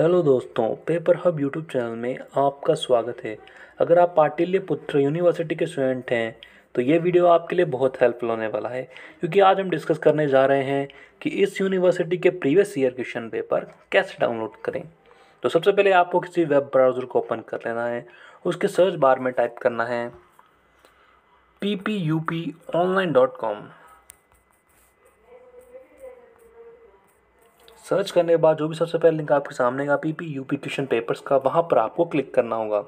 hello दोस्तों paper hub YouTube channel में आपका स्वागत है अगर आप पाटिल्य पुत्र यूनिवर्सिटी के स्टूडेंट हैं तो ये वीडियो आपके लिए बहुत हेल्पफुल होने वाला है क्योंकि आज हम डिस्कस करने जा रहे हैं कि इस यूनिवर्सिटी के प्रीवियस ईयर क्वेश्चन पेपर कैसे डाउनलोड करें तो सबसे पहले आपको किसी वेब ब्राउज़र को ओपन कर लेना है उसके सर्च बार में टाइप करना है P P U P online dot com search करने के बाद जो भी सबसे पहले लिंक आपके सामने का P P U P question papers का वहाँ पर आपको क्लिक करना होगा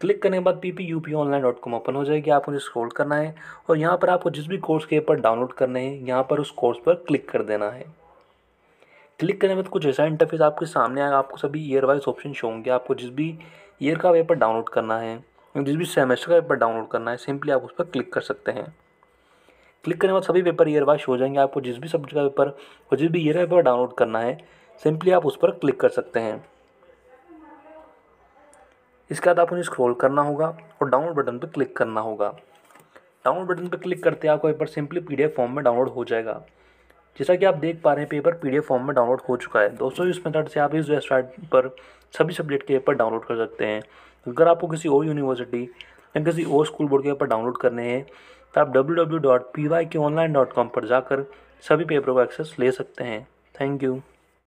क्लिक करने के बाद P P U P online dot com open हो जाएगी आपको स्क्रोल करना है और यहाँ पर आपको जिस भी कोर्स के पेपर डाउनलोड करने हैं यहाँ पर उस कोर्स पर क्लिक कर देना है क्लिक करने के बाद कुछ ऐसा इंटरफेस आपके सामने आएगा आपको सभी ईयर वाइज ऑप्शन शो होंगे आपको जिस भी ईयर का पेपर डाउनलोड करना है जिस भी सेमेस्टर का पेपर डाउनलोड करना है सिंपली आप उस पर क्लिक कर सकते हैं क्लिक करने के बाद सभी पेपर ईयर वाइज हो जाएंगे आपको जिस भी सब्जेक्ट का पेपर और जिस भी ईयर का पेपर डाउनलोड करना है सिंपली आप उस पर क्लिक कर सकते हैं इसके बाद आपको स्क्रॉल करना होगा और डाउनलोड बटन पर क्लिक करना होगा डाउनलोड बटन पर क्लिक करते आपको पेपर सिंपली पी फॉर्म में डाउनलोड हो जाएगा जैसा कि आप देख पा रहे हैं पेपर पीडीएफ फॉर्म में डाउनलोड हो चुका है दोस्तों इस मेथड से आप इस वेबसाइट पर सभी सब्जेक्ट के पेपर डाउनलोड कर सकते हैं अगर आपको किसी और यूनिवर्सिटी या किसी और स्कूल बोर्ड के पेपर डाउनलोड करने हैं तो आप डब्ल्यू के ऑनलाइन डॉट कॉम पर जाकर सभी पेपरों का एक्सेस ले सकते हैं थैंक यू